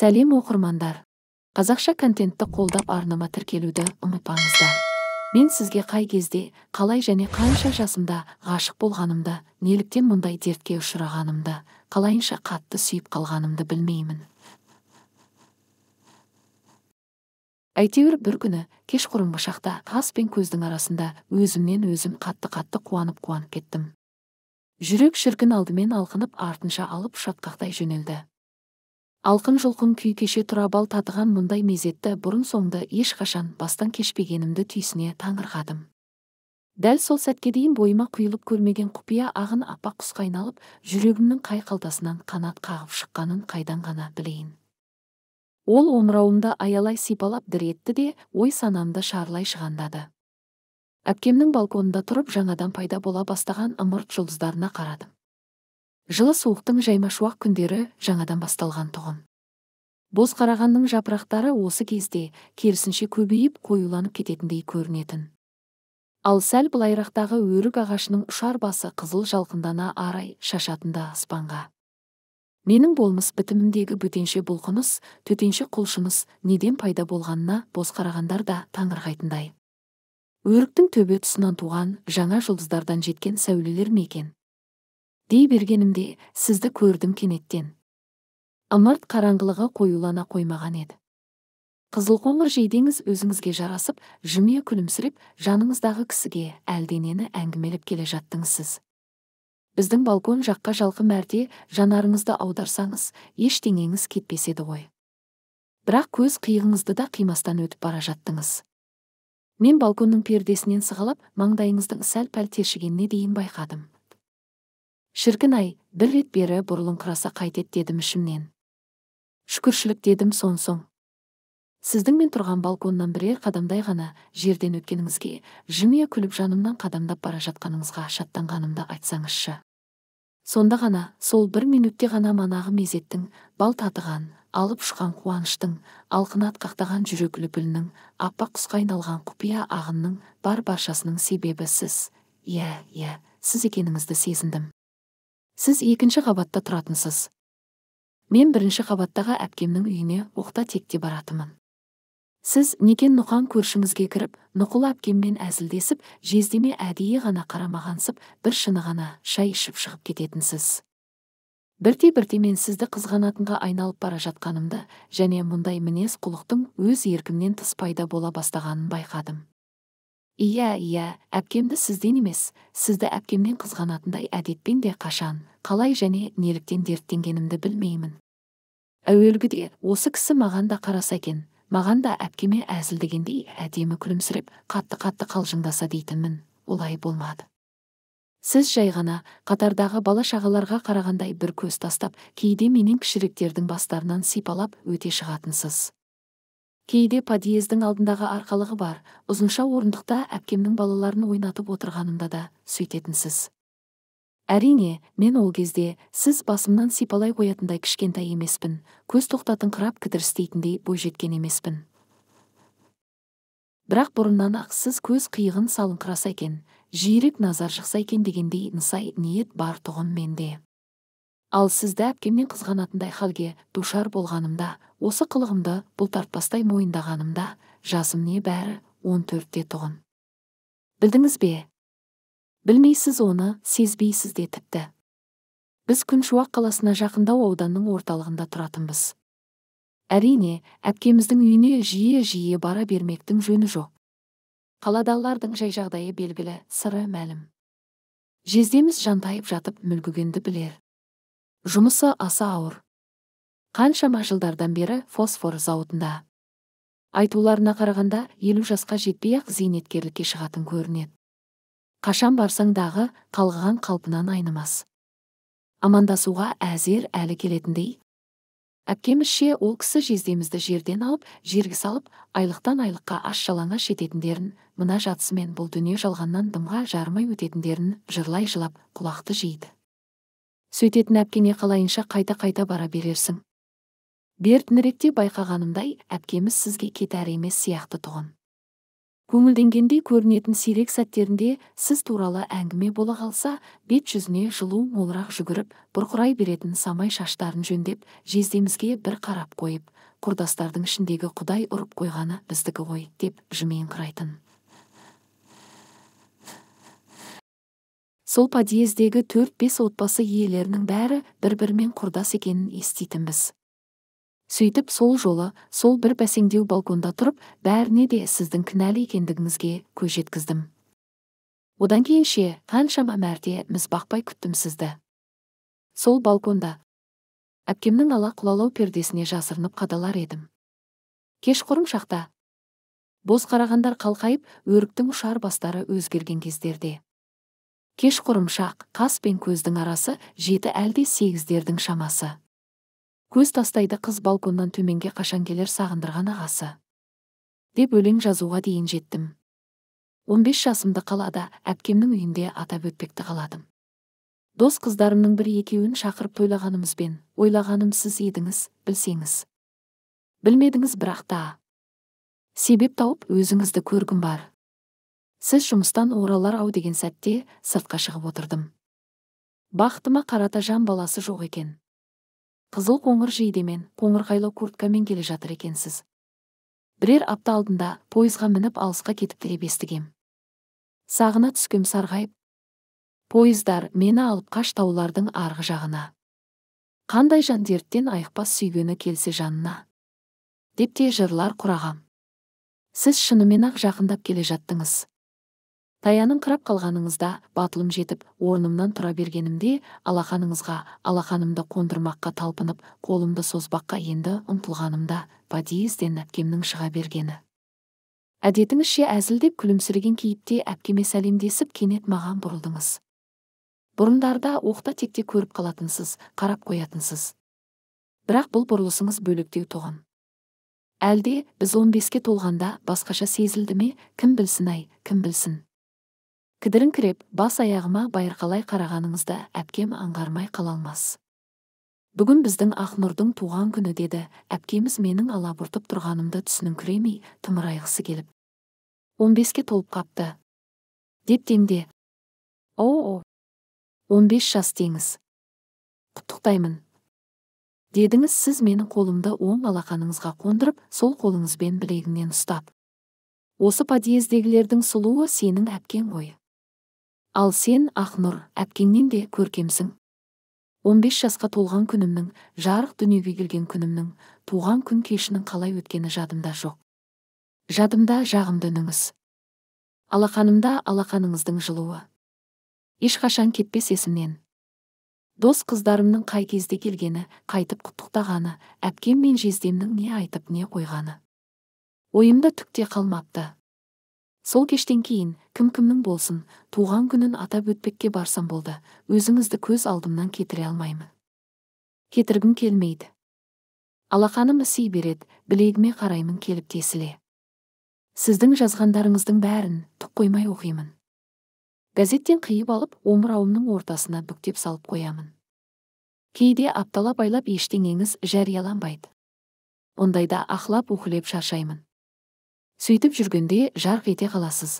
сәлем оқырмандар қазақша контентті қолдап арнама тіркелуді ұмытпаңыздар мен сізге қай кезде қалай және қанша жасымда ғашық болғанымды неліктен мұндай дертке ұшырағанымды қалайынша қатты сүйіп қалғанымды білмеймін әйтеуір бір күні кешқұрымғы шақта тас пен көздің арасында өзімнен өзім қатты қатты қуанып қуанып кеттім жүрек шіркін алдымен алқынып артынша алып шатқақтай жөнелді алқын жұлқын күй кеше тұра бал татыған мұндай мезетті бұрын соңды ешқашан бастан кешпегенімді түйсіне таңырғадым. дәл сол сәтке дейін бойыма құйылып көрмеген құпия ағын аппақ құсқа айналып жүрегімнің қай қалтасынан қанат қағып шыққанын қайдан ғана білейін ол омырауымды аялай сипалап дір етті де ой санамды шарлай шығандады әпкемнің балконында тұрып жаңадан пайда бола бастаған ымырт жұлдыздарына қарадым жылы суықтың жаймашуақ күндері жаңадан басталған тұғын қарағанның жапырақтары осы кезде керісінше көбейіп қоюланып кететіндей көрінетін ал сәл былайырақтағы өрік ағашының ұшар басы қызыл жалқындана арай шашатында аспанға менің болмыс бітімімдегі бөтенше бұлқыныс төтенше құлшыныс неден пайда болғанына қарағандар да таңырғайтындай өріктің төбе тұсынан туған жаңа жұлдыздардан жеткен сәулелер ме екен дей бергенімде сізді көрдім кенеттен ымырт қараңғылығы қоюлана қоймаған еді қызылқоңыр жейдеңіз өзіңізге жарасып жымия күлімсіреп жаныңыздағы кісіге әлденені әңгімелеп келе жаттыңыз сіз біздің балкон жаққа жалқы мәрте жанарыңызды аударсаңыз ештеңеңіз кетпес еді ғой бірақ көз қиығыңызды да қимастан өтіп бара жаттыңыз мен балконның пердесінен сығалап маңдайыңыздың сәл пәл тершігеніне дейін байқадым шіркін ай бір рет бері бұрылыңқыраса қайтет дедім ішімнен шүкіршілік дедім сон соң сіздің мен тұрған балконнан бірер қадамдай ғана жерден өткеніңізге жымия күліп жанымнан қадамдап бара жатқаныңызға шаттанғанымды айтсаңызшы сонда ғана сол бір минутте ғана манағы мезеттің бал татыған алып ұшқан қуаныштың алқына атқақтаған жүрек лүпілінің аппақ құсқа айналған құпия ағынның бар баршасының себебі сіз иә иә сіз екеніңізді сезіндім сіз екінші қабатта тұратынсыз мен бірінші қабаттағы әпкемнің үйіне оқта текте баратынмын сіз некен нұқан көршіңізге кіріп нұқыл әпкеммен әзілдесіп жездеме әдейі ғана қарамағансып бір шыны ғана шай ішіп шығып кететінсіз бірте бірте мен сізді қызғанатынға айналып бара жатқанымды және мұндай мінез құлықтың өз еркімнен тыс пайда бола бастағанын байқадым иә иә әпкемді сізден емес сізді әпкемнен қызғанатындай әдетпен де қашан қалай және неліктен дерттенгенімді білмеймін әуелгіде осы кісі маған да қараса екен маған да әпкеме әзілдегендей әдемі күлімсіреп қатты қатты қалжыңдаса дейтінмін олай болмады сіз жай ғана қатардағы бала шағаларға қарағандай бір көз тастап кейде менен кішіректердің бастарынан сипалап өте шығатынсыз кейде подъездің алдындағы арқалығы бар ұзынша орындықта әпкемнің балаларын ойнатып отырғанымда да сөйтетінсіз әрине мен ол кезде сіз басымнан сипалай қоятындай кішкентай емеспін көз тоқтатыңқырап кідірістейтіндей бойжеткен емеспін бірақ бұрыннан ақ сіз көз қиығын салыңқыраса екен жиірек назар шықса екен дегендей нысай ниет бар тұғын менде ал сізді әпкемнен қызғанатындай халге душар болғанымда осы қылығымды бұлтартпастай мойындағанымда жасым не бәрі он төртте тұғын білдіңіз бе білмейсіз оны сезбейсіз де тіпті біз күншуақ қаласына жақындау ауданның орталығында тұратынбыз әрине әпкеміздің үйіне жиі жиі бара бермектің жөні жоқ қаладағылардың жай жағдайы белгілі сыры мәлім жездеміз жантайып жатып мүлгігенді білер жұмысы аса ауыр қаншама жылдардан бері фосфор зауытында айтуларына қарағанда елу жасқа жетпей ақ зейнеткерлікке шығатын көрінеді қашан барсаң дағы қалғыған қалпынан айнымас амандасуға әзер әлі келетіндей әпкемізше ол кісі жездемізді жерден алып жерге салып айлықтан айлыққа аш жалаңаш шететіндерін, мына жатысымен бұл дүние жалғаннан дымға жарымай өтетіндерін жырлай жылап құлақты жейді сөйтетін әпкеңе қалайынша қайта қайта бара берерсің бертініректе байқағанымдай әпкеміз сізге кетәр емес сияқты тұғын көңілденгендей көрінетін сирек сәттерінде сіз туралы әңгіме бола қалса бет жүзіне жылу молырақ жүгіріп бұрқырай беретін самай шаштарын жөндеп жездемізге бір қарап қойып құрдастардың ішіндегі құдай ұрып қойғаны біздікі ғой деп жымиыңқырайтын сол подъездегі төрт бес отбасы иелерінің бәрі бір бірімен құрдас екенін еститінбіз сөйтіп сол жолы сол бір бәсеңдеу балконда тұрып бәріне де сіздің кінәлі екендігіңізге көз жеткіздім одан кейін ше қаншама мәрте бақпай күттім сізді сол балконда әпкемнің ала құлалау пердесіне жасырынып қадалар едім кешқұрым шақта боз қарағандар қалқайып өріктің ұшар бастары өзгерген кездерде Кеш құрымшақ, қас пен көздің арасы жеті әлде сегіздердің шамасы көз тастайды қыз балконнан төменге қашан келер сағындырған ағасы деп өлең жазуға дейін жеттім 15 жасымды қалада әпкемнің үйінде атап өтпекті қаладым дос қыздарымның бір екеуін шақырып тойлағанымызбен ойлағаным сіз едіңіз білсеңіз білмедіңіз бірақ та себеп тауып өзіңізді көргім бар сіз жұмыстан оралар ау деген сәтте сыртқа шығып отырдым бақытыма қарата жан баласы жоқ екен қызыл қоңыр жейдемен қоңырқайлы курткамен келе жатыр екенсіз бірер апта алдында пойызға мініп алысқа кетіпті деп естігем сағына түскем сарғайып пойыздар мені алып қаш таулардың арғы жағына қандай жан дерттен айықпас сүйгені келсе жанына деп те жырлар құрағам сіз шынымен ақ жақындап келе жаттыңыз Таяның қырап қалғаныңызда батылым жетіп орнымнан тұра бергенімде алақаныңызға алақанымды қондырмаққа талпынып қолымды созбаққа енді ұмтылғанымда подъезден әпкемнің шыға бергені әдетіңізше әзілдеп күлімсіреген кейіпте әпкеме сәлемдесіп кенет маған бұрылдыңыз бұрындарда оқта текте көріп қалатынсыз қарап қоятынсыз бірақ бұл бұрылысыңыз бөлектеу тұғын әлде біз он беске толғанда басқаша сезілді ме кім білсін ай кім білсін кідіріңкіреп бас аяғыма байырқалай қарағаныңызды әпкем аңғармай қалалмас бүгін біздің ақнұрдың туған күні деді әпкеміз менің алабұртып тұрғанымды түсініңкіремей тымырайғысы келіп он беске толып қапты деп демде о о он бес жас деңіз құттықтаймын дедіңіз сіз менің қолымды оң алақаныңызға қондырып сол қолыңызбен білегіңнен ұстап осы подъездегілердің сұлуы сенің әпкең ғой ал сен ақнұр әпкеңнен де көркемсің 15 жасқа толған күнімнің жарық дүниеге келген күнімнің туған күн кешінің қалай өткені жадымда жоқ жадымда жағымды үніңіз алақанымда алақаныңыздың жылуы ешқашан кетпес есімнен дос қыздарымның қай кезде келгені қайтып құттықтағаны әпкем мен жездемнің не айтып не қойғаны ойымда түкте қалмапты сол кештен кейін кім кімнің болсын туған күнін атап өтпекке барсам болды өзіңізді көз алдымнан кетіре алмаймын кетіргім келмейді алақаным іси береді білегіме қараймын келіп тесіле сіздің жазғандарыңыздың бәрін түк қоймай оқимын газеттен қиып алып омырауымның ортасына бүктеп салып қоямын кейде апталап айлап ештеңеңіз жарияланбайды ондайда ақлап уһілеп шаршаймын сөйтіп жүргенде жарқ ете қаласыз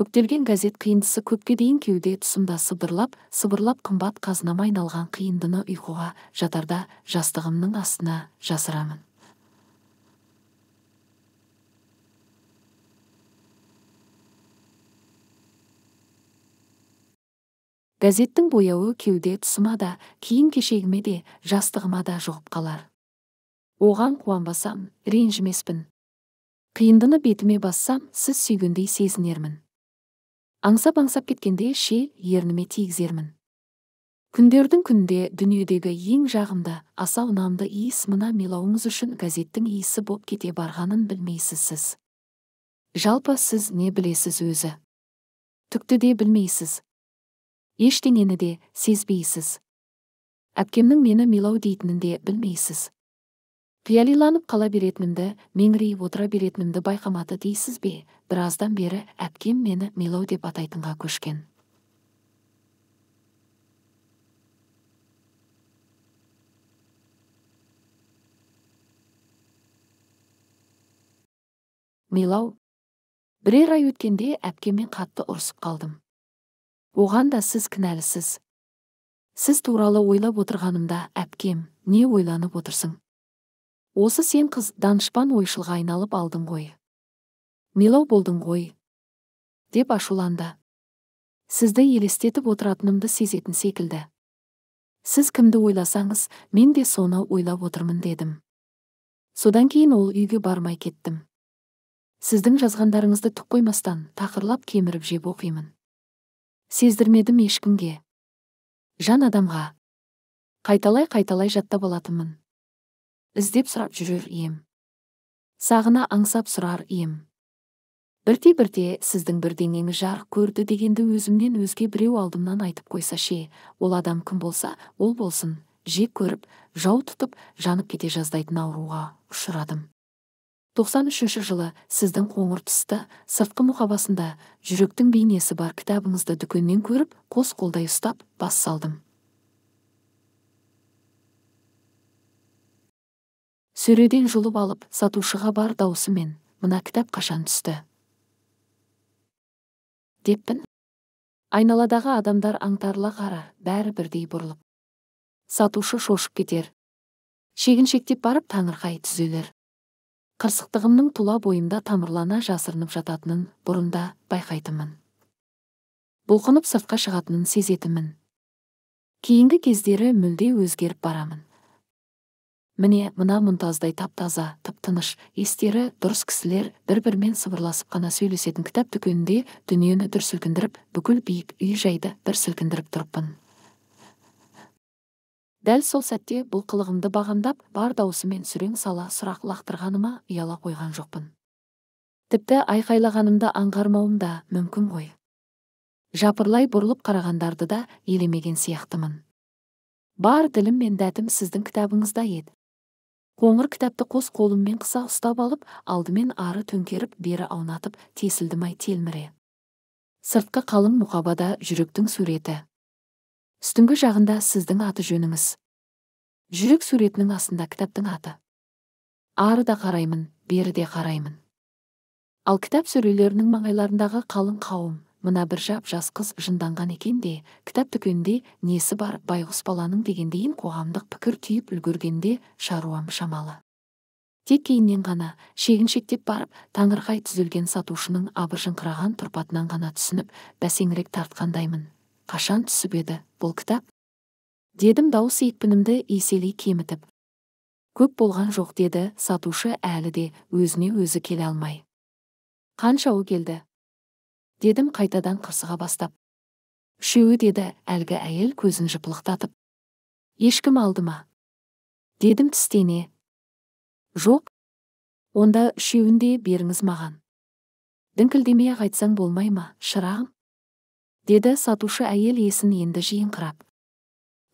бүктелген газет қиындысы көпке дейін кеуде тұсымда сыбырлап сыбырлап қымбат қазынама айналған қиындыны ұйқыға жатарда жастығымның астына жасырамын газеттің бояуы кеуде тұсыма да киім кешегіме де жастығыма да жұғып қалар оған қуанбасам ренжімеспін қиындыны бетіме бассам сіз сүйгендей сезінермін аңсап аңсап кеткенде ше ерніме тигізермін күндердің күнде дүниедегі ең жағымды аса ұнамды иіс мына милауыңыз үшін газеттің иісі боп кете барғанын білмейсіз сіз жалпы сіз не білесіз өзі түкті де білмейсіз ештеңені де сезбейсіз әпкемнің мені милау дейтінін де білмейсіз қиялиланып қала беретінімді меңірейіп отыра беретінімді байқамады дейсіз бе біраздан бері әпкем мені милау деп атайтынға көшкен милау бірер ай өткенде әпкеммен қатты ұрысып қалдым оған да сіз кінәлісіз сіз туралы ойлап отырғанымда әпкем не ойланып отырсың осы сен қыз данышпан ойшылға айналып алдың ғой милау болдың ғой деп ашуланды сізді елестетіп отыратынымды сезетін секілді сіз кімді ойласаңыз мен де соны ойлап отырмын дедім содан кейін ол үйге бармай кеттім сіздің жазғандарыңызды түк қоймастан тақырлап кеміріп жеп оқимын сездірмедім ешкімге жан адамға қайталай қайталай жаттап алатынмын іздеп сұрап жүрер ем сағына аңсап сұрар ем бірте бірте сіздің бірдеңеңіз жарық көрді дегенді өзімнен өзге біреу алдымнан айтып қойса ше ол адам кім болса ол болсын жек көріп жау тұтып жанып кете жаздайтын ауруға ұшырадым 93 жылы сіздің қоңыр түсті сыртқы мұқабасында жүректің бейнесі бар кітабыңызды дүкеннен көріп қос қолдай ұстап бас салдым сөреден жұлып алып сатушыға бар даусымен мына кітап қашан түсті деппін айналадағы адамдар аңтарыла қара бәрі бірдей бұрылып сатушы шошып кетер шегіншектеп барып таңырқай түзелер қырсықтығымның тұла бойымда тамырлана жасырынып жататынын бұрында байқайтынмын бұлқынып сыртқа шығатынын сезетінмін кейінгі кездері мүлде өзгеріп барамын міне мына мұнтаздай тап таза тып тыныш естері дұрыс кісілер бір бірімен сыбырласып қана сөйлесетін кітап дүкенінде дүниені дүр сілкіндіріп бүкіл биік үй жайды бір сілкіндіріп тұрыппын дәл сол сәтте бұл қылығымды бағамдап бар даусымен сүрең сала сұрақ лақтырғаныма ұяла қойған жоқпын тіпті айқайлағанымды аңғармауым да мүмкін ғой жапырлай бұрылып қарағандарды да елемеген сияқтымын бар ділім мен дәтім сіздің кітабыңызда еді қоңыр кітапты қос қолыммен қыса ұстап алып алдымен ары төңкеріп бері аунатып тесілдім ай телміре сыртқы қалың мұқабада жүректің суреті үстіңгі жағында сіздің аты жөніңіз жүрек суретінің астында кітаптың аты ары да қараймын бері де қараймын ал кітап сөрелерінің маңайларындағы қалың қауым мына бір жап жас қыз жынданған екен де кітап дүкенінде несі бар байғұс баланың дегендейін қоғамдық пікір түйіп үлгергенде шаруам шамалы тек кейіннен ғана шегіншектеп барып таңырқай түзілген сатушының абыржыңқыраған тұрпатынан ғана түсініп бәсеңірек тартқандаймын қашан түсіп еді бұл кітап дедім дауыс екпінімді еселей кемітіп көп болған жоқ деді сатушы әлі де өзіне өзі келе алмай қанша келді дедім қайтадан қырсыға бастап үшеуі деді әлгі әйел көзін жыпылықтатып ешкім алды ма дедім тістене жоқ онда үшеуін де беріңіз маған діңкілдемей ақ айтсаң болмай ма шырағым деді сатушы әйел есін енді жиыңқырап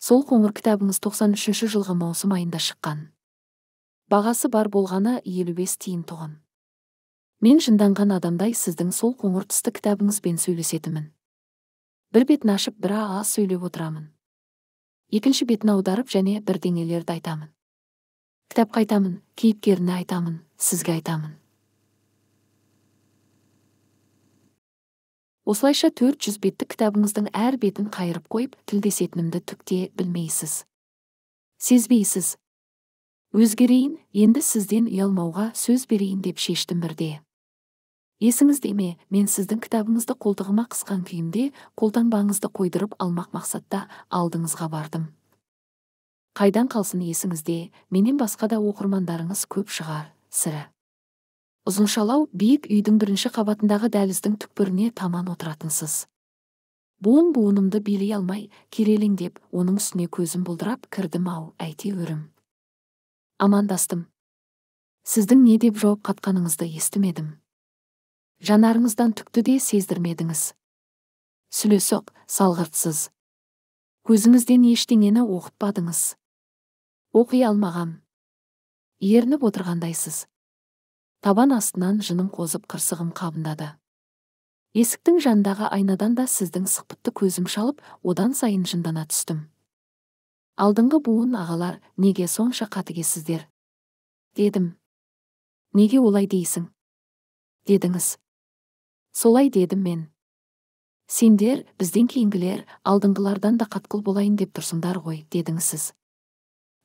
сол қоңыр кітабыңыз 93 жылғы маусым айында шыққан бағасы бар болғаны елу бес тиын тұғын мен жынданған адамдай сіздің сол қоңыр түсті кітабыңызбен сөйлесетінмін бір бетін ашып бір аа сөйлеп отырамын екінші бетін аударып және бірдеңелерді айтамын Кітап қайтамын, кейіпкеріне айтамын сізге айтамын осылайша 400 беттік кітабыңыздың әр бетін қайырып қойып тілдесетінімді түкте білмейсіз сезбейсіз өзгерейін енді сізден ұялмауға сөз берейін деп шештім бірде есіңізде ме мен сіздің кітабыңызды қолтығыма қысқан күйімде қолтаңбаңызды қойдырып алмақ мақсатта алдыңызға бардым қайдан қалсын есіңізде менен басқа да оқырмандарыңыз көп шығар сірә ұзыншалау биік үйдің бірінші қабатындағы дәліздің түкпіріне таман отыратынсыз буын буынымды билей алмай деп, оның үстіне көзім бұлдырап кірдім ау әйтеуірім амандастым сіздің не деп жауап қатқаныңызды естімедім жанарыңыздан түкті де сездірмедіңіз сүлесоқ салғыртсыз көзіңізден ештеңені оқытпадыңыз оқи алмағам ерініп отырғандайсыз табан астынан жыным қозып қырсығым қабындады есіктің жандағы айнадан да сіздің сықпытты көзім шалып одан сайын жындана түстім алдыңғы буын ағалар неге сонша қатыгезсіздер дедім неге олай дейсің дедіңіз солай дедім мен сендер бізден кейінгілер алдыңғылардан да қатқыл болайын деп тұрсыңдар ғой дедіңіз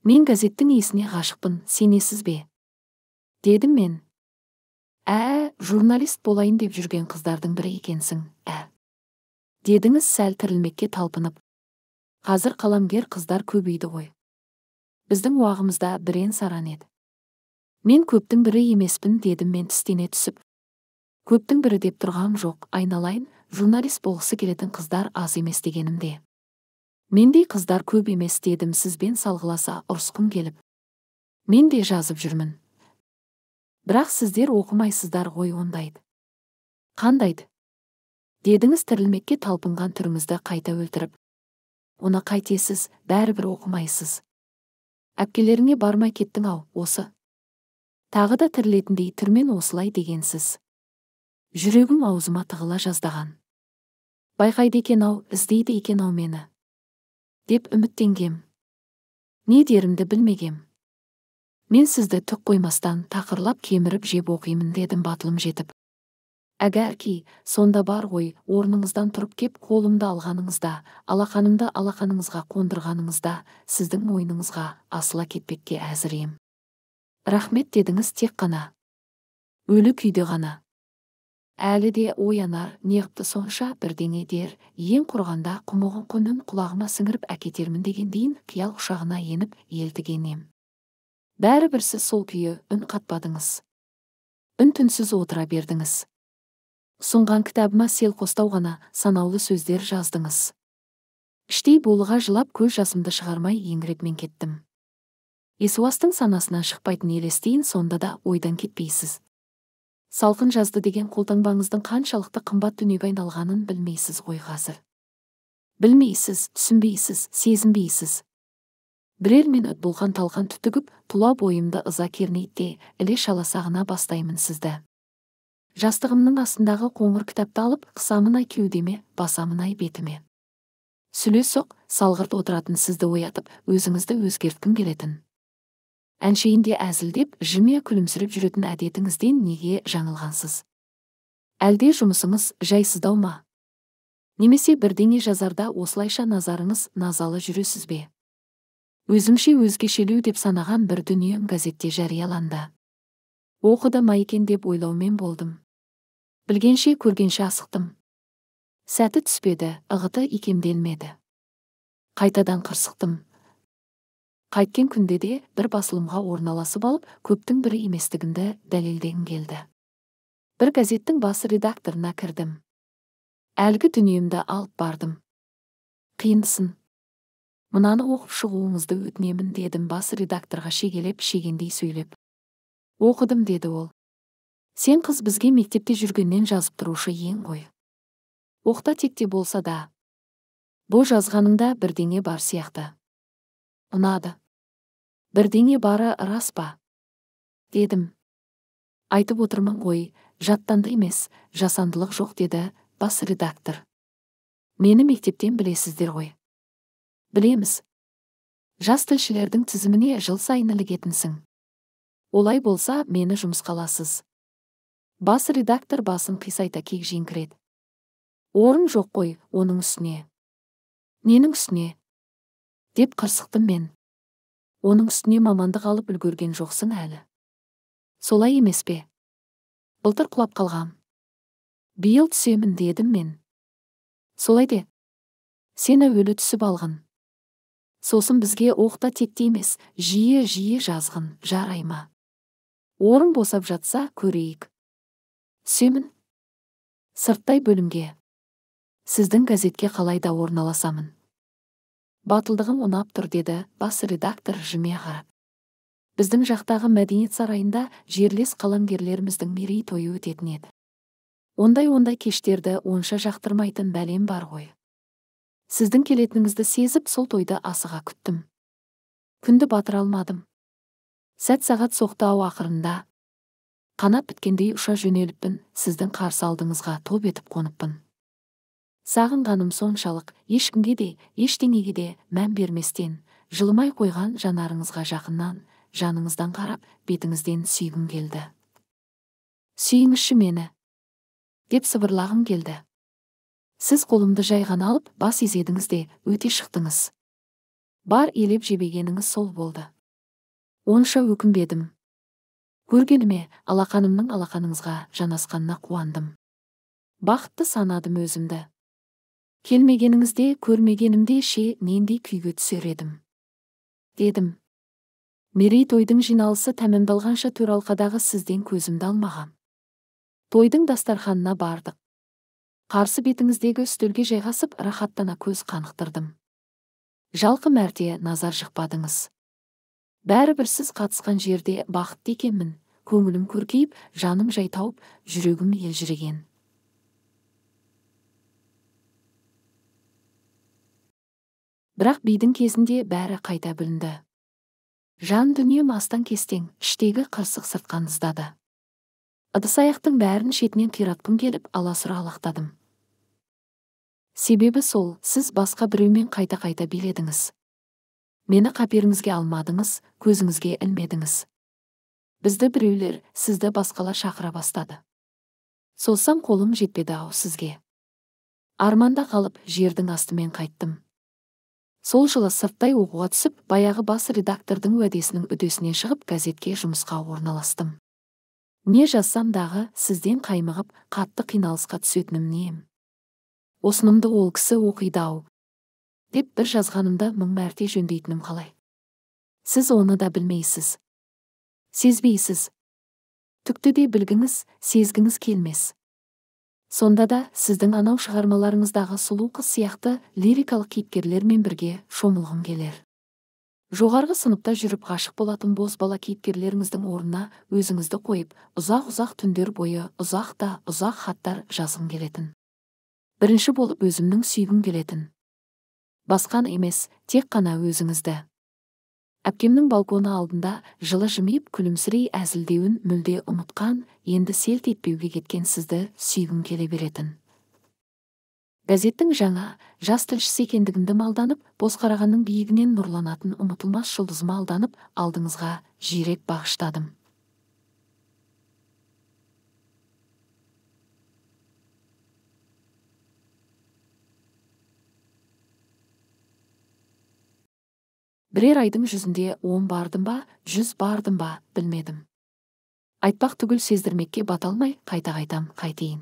мен газеттің иісіне ғашықпын сенесіз бе дедім мен ә журналист болайын деп жүрген қыздардың бірі екенсің ә дедіңіз сәл тірілмекке талпынып қазір қаламгер қыздар көбейді ғой біздің уағымызда бірен саран еді мен көптің бірі емеспін дедім мен тістене түсіп көптің бірі деп тұрғам жоқ айналайын журналист болғысы келетін қыздар аз емес дегенімде мендей қыздар көп емес дедім сізбен салғыласа ұрысқым келіп мен де жазып жүрмін бірақ сіздер оқымайсыздар ғой ондайды қандайды дедіңіз тірілмекке талпынған түріңізді қайта өлтіріп оны қайтесіз бәрібір оқымайсыз әпкелеріңе бармай кеттің ау осы тағы да тірілетіндей түрмен осылай дегенсіз жүрегім аузыма тығыла жаздаған байқайды екен ау іздейді екен ау мені деп үміттенгем не дерімді білмегем мен сізді түк қоймастан тақырлап кеміріп жеп оқимын дедім батылым жетіп әгәрки сонда бар ғой орныңыздан тұрып кеп қолымды алғаныңызда алақанымды алақаныңызға қондырғаныңызда сіздің мойныңызға асыла кетпекке әзір ем рахмет дедіңіз тек қана өлі күйде ғана әлі де оянар неғыпты сонша бірдеңе дер ең құрғанда құмығын құнын құлағыма сіңіріп әкетермін дейін қиял құшағына еніп елтіген ем бәрібір сіз сол күйі үн қатпадыңыз үн түнсіз отыра бердіңіз сұнған кітабыма сел қостау ғана санаулы сөздер жаздыңыз іштей болыға жылап көз жасымды шығармай мен кеттім есуастың санасынан шықпайтын елестейін сонда да ойдан кетпейсіз салқын жазды деген қолтаңбаңыздың қаншалықты қымбат дүниеге айналғанын білмейсіз ғой қазір білмейсіз түсінбейсіз сезінбейсіз бірер минут болған талқан түтігіп тұла бойымды ыза кернейді іле шала сағына бастаймын сізді жастығымның астындағы қоңыр кітапты алып қысамын ай кеудеме басамын ай бетіме сүлесоқ салғырт отыратын сізді оятып өзіңізді өзгерткім келетін әншейінде әзілдеп жиме күлімсіреп жүретін әдетіңізден неге жаңылғансыз әлде жұмысыңыз жайсыздау ма немесе бірдеңе жазарда осылайша назарыңыз назалы жүресіз бе өзімше өзгешелеу деп санаған бір дүнием газетте жарияланды оқыды ма екен деп ойлаумен болдым білгенше көргенше асықтым сәті түспеді ығыты икемделмеді қайтадан қырсықтым қайткен күнде де бір басылымға орналасып алып көптің бірі еместігімді дәлелдегім келді бір газеттің бас редакторына кірдім әлгі дүниемді алып бардым Қиынсын. мынаны оқып шығуыңызды өтінемін дедім бас редакторға шегелеп шегендей сөйлеп оқыдым деді ол сен қыз бізге мектепте жүргеннен жазып тұрушы ең ғой оқта текте болса да бұл жазғаныңда бірдеңе бар сияқты ұнады бірдеңе бары рас па дедім айтып отырмын ғой жаттанды емес жасандылық жоқ деді бас редактор мені мектептен білесіздер ғой білеміз жас тілшілердің тізіміне жыл сайын ілігетінсің олай болса мені жұмысқа аласыз бас редактор басын қисайта кегжеңкіреді орын жоқ қой оның үстіне ненің үстіне деп қырсықтым мен оның үстіне мамандық алып үлгерген жоқсың әлі солай емес пе былтыр құлап қалғам биыл түсемін дедім мен солай де сен әуелі түсіп алғын сосын бізге оқта текте емес жиі жиі жазғын жарай орын босап жатса көрейік түсемін сырттай бөлімге сіздің газетке қалайда орналасамын батылдығым ұнап тұр деді бас редактор жымия қарап біздің жақтағы мәдениет сарайында жерлес қаламгерлеріміздің мерейтойы өтетін еді ондай ондай кештерді онша жақтырмайтын бәлем бар ғой сіздің келетініңізді сезіп сол тойды асыға күттім күнді батыра алмадым сәт сағат соқты ақырында қанат біткендей ұша жөнеліппін сіздің қарсы алдыңызға топ етіп қоныппын сағынғаным соншалық ешкімге де ештеңеге де мән берместен жылымай қойған жанарыңызға жақыннан жаныңыздан қарап бетіңізден сүйгім келді сүйіңізші мені деп сыбырлағым келді сіз қолымды жайған алып бас изедіңіз де өте шықтыңыз бар елеп жебегеніңіз сол болды онша өкінбедім көргеніме алақанымның алақаныңызға жанасқанына қуандым бақытты санадым өзімді келмегеніңізде көрмегенімде ше нендей күйге түсер едім дедім мерейтойдың жиналысы тәмамдалғанша төралқадағы сізден көзімді алмағам тойдың дастарханына бардық қарсы бетіңіздегі үстелге жайғасып рахаттана көз қанықтырдым жалқы мәрте назар жықпадыңыз бәрібір сіз қатысқан жерде бақытты екенмін көңілім көркейіп жаным жай тауып жүрегім елжіреген бірақ бидің кезінде бәрі қайта бүлінді жан дүнием астан кестең іштегі қырсық сыртқан ыздады ыдыс аяқтың бәрін шетінен қиратқым келіп аласұра алақтадым себебі сол сіз басқа біреумен қайта қайта биледіңіз мені қаперіңізге алмадыңыз көзіңізге ілмедіңіз бізді біреулер сізді басқалар шақыра бастады солсам қолым жетпеді ау сізге арманда қалып жердің астымен қайттым сол жылы сырттай оқуға түсіп баяғы бас редактордың уәдесінің үдесіне шығып газетке жұмысқа орналастым не жазсам дағы сізден қаймығып қатты қиналысқа түсетінім неем? осынымды ол кісі оқиды ау деп бір жазғанымда мың мәрте жөндейтінім қалай сіз оны да білмейсіз сезбейсіз түкті де білгіңіз сезгіңіз келмес сонда да сіздің анау шығармаларыңыздағы сұлу қыз сияқты лирикалық кейіпкерлермен бірге шомылғым келер жоғарғы сыныпта жүріп ғашық болатын бала кейіпкерлеріңіздің орнына өзіңізді қойып ұзақ ұзақ түндер бойы ұзақ та ұзақ хаттар жазғым келетін бірінші болып өзімнің сүйгім келетін басқан емес тек қана өзіңізді әпкемнің балконы алдында жылы жымиып күлімсірей әзілдеуін мүлде ұмытқан енді селт етпеуге кеткен сізді сүйгім келе беретін газеттің жаңа жас тілшісі екендігімді малданып босқарағанның биігінен нұрланатын ұмытылмас жұлдызыма алданып алдыңызға жиірек бағыштадым бірер айдың жүзінде он бардым ба жүз бардым ба білмедім айтпақ түгіл сездірмекке бата алмай қайта қайтам қайтейін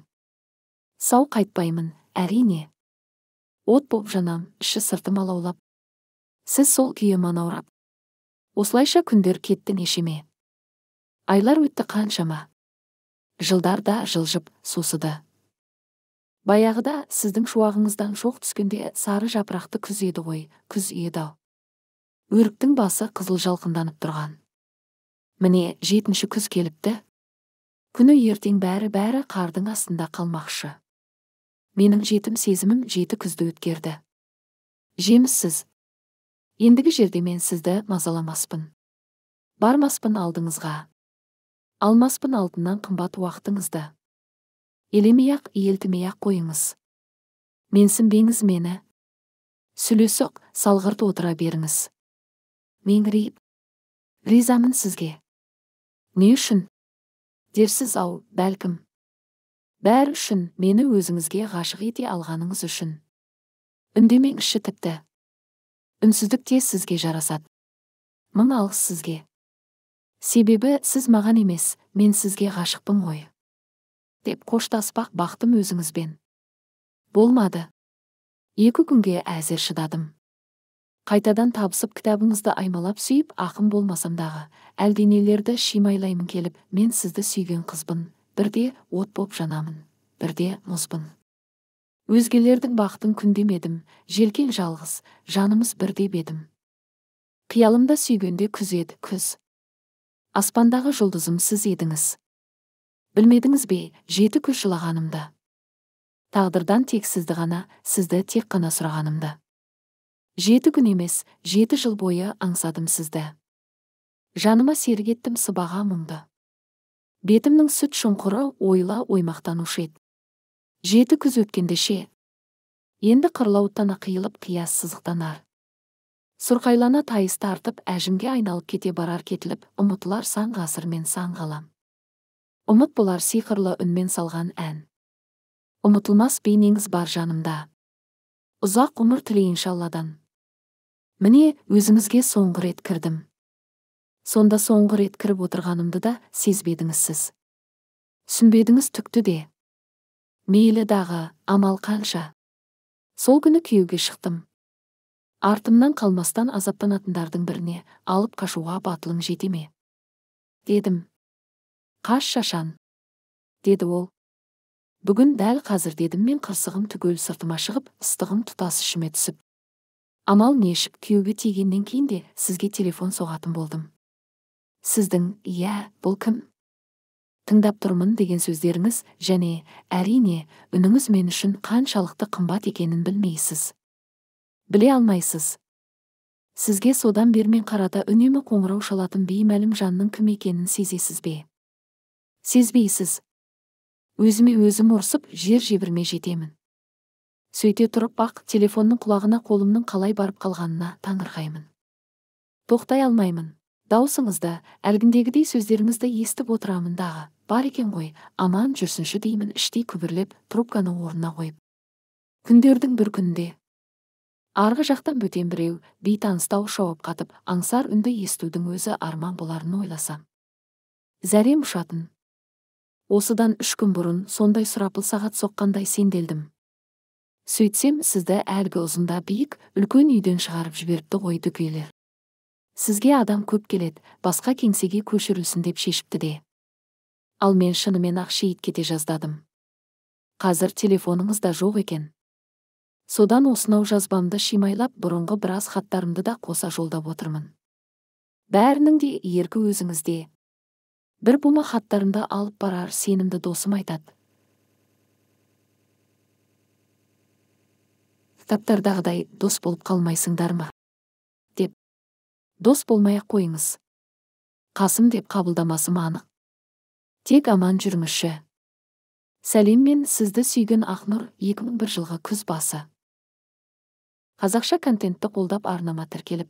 сау қайтпаймын әрине от боп жанам іші сыртым алаулап сіз сол күйі манаурап осылайша күндер кетті нешеме айлар өтті қаншама жылдар да жылжып сусыды баяғыда сіздің шуағыңыздан шоқ түскенде сары жапырақты күз еді ғой күз еді ау өріктің басы қызыл жалқынданып тұрған міне жетінші күз келіпті күні ертең бәрі бәрі қардың астында қалмақшы менің жетім сезімім жеті күзді өткерді жеміссіз ендігі жерде мен сізді мазаламаспын бармаспын алдыңызға алмаспын алдынан қымбат уақытыңызды елемей ақ иелтімей ақ қойыңыз менсінбеңіз мені сүлесоқ салғырт отыра беріңіз мен ризамын сізге не үшін дерсіз ау бәлкім бәрі үшін мені өзіңізге ғашық ете алғаныңыз үшін үндемеңізші тіпті үнсіздік те сізге жарасады мың алғыс сізге себебі сіз маған емес мен сізге ғашықпын ғой деп қоштаспақ бақтым өзіңізбен болмады екі күнге әзер шыдадым қайтадан табысып кітабыңызды аймалап сүйіп ақын болмасам дағы әлденелерді шимайлаймын келіп мен сізді сүйген қызбын бірде от боп жанамын бірде мұзбын өзгелердің бақытын күндемедім желкен жалғыз жанымыз бірде едім. қиялымда сүйгенде күз еді күз аспандағы жұлдызым сіз едіңіз білмедіңіз бе жеті күз жылағанымды тағдырдан тек сізді ғана сізді тек қана сұрағанымды жеті күн емес жеті жыл бойы аңсадым сізді жаныма серік еттім сыбаға мұңды бетімнің сүт шұңқыры ойла оймақтанушы еді жеті күз өткенде ше енді қырлауыттан қиылып қияс сызықтанар сұрқайлана тайыз тартып әжімге айналып кете барар кетіліп ұмытылар сан ғасыр мен сан ғалам ұмыт болар сиқырлы үнмен салған ән ұмытылмас бейнеңіз бар жанымда ұзақ ғұмыр тілейінші алладан міне өзіңізге соңғы рет кірдім сонда соңғы рет кіріп отырғанымды да сезбедіңіз сіз түсінбедіңіз түкті де мейлі дағы амал қанша сол күні күйеуге шықтым артымнан қалмастан азаптанатындардың біріне алып қашуға батылың жете ме дедім қаш шашан деді ол бүгін дәл қазір дедім мен қырсығым түгел сыртыма шығып ыстығым тұтас ішіме түсіп амал нешік күйеуге тигеннен кейін де сізге телефон соғатын болдым сіздің иә бұл кім тыңдап тұрмын деген сөздеріңіз және әрине үніңіз мен үшін қаншалықты қымбат екенін білмейсіз біле алмайсыз сізге содан бермен қарата үнемі қоңырау шалатын беймәлім жанның кім екенін сезесіз бе сезбейсіз өзіме өзім ұрсып жер жебірме жетемін сөйте тұрып ақ телефонның құлағына қолымның қалай барып қалғанына таңырқаймын тоқтай алмаймын даусыңызды әлгіндегідей сөздеріңізді естіп отырамын дағы бар екен ғой аман жүрсінші деймін іштей күбірлеп трубканы орнына қойып күндердің бір күнінде арғы жақтан бөтен біреу бейтаныстау шауып қатып аңсар үнді естудің өзі арман боларын ойласам зәрем ұшатын осыдан үш күн бұрын сондай сұрапыл сағат соққандай сенделдім сөйтсем сізді әлгі ұзында биік үлкен үйден шығарып жіберіпті ғой дүкейлер сізге адам көп келеді басқа кеңсеге көшірілсін деп шешіпті де ал мен шынымен ақ шейіт кете жаздадым қазір телефоныңыз да жоқ екен содан осынау жазбамды шимайлап бұрынғы біраз хаттарымды да қоса жолдап отырмын бәрінің де еркі өзіңізде бір бума хаттарымды алып барар сенімді досым айтады кітаптардағыдай дос болып қалмайсыңдар ма деп дос болмай ақ қойыңыз қасым деп қабылдамасы анық тек аман жүріңізші сәлеммен сізді сүйген ақнұр 2001 жылға күз басы қазақша контентті қолдап арнама тіркеліп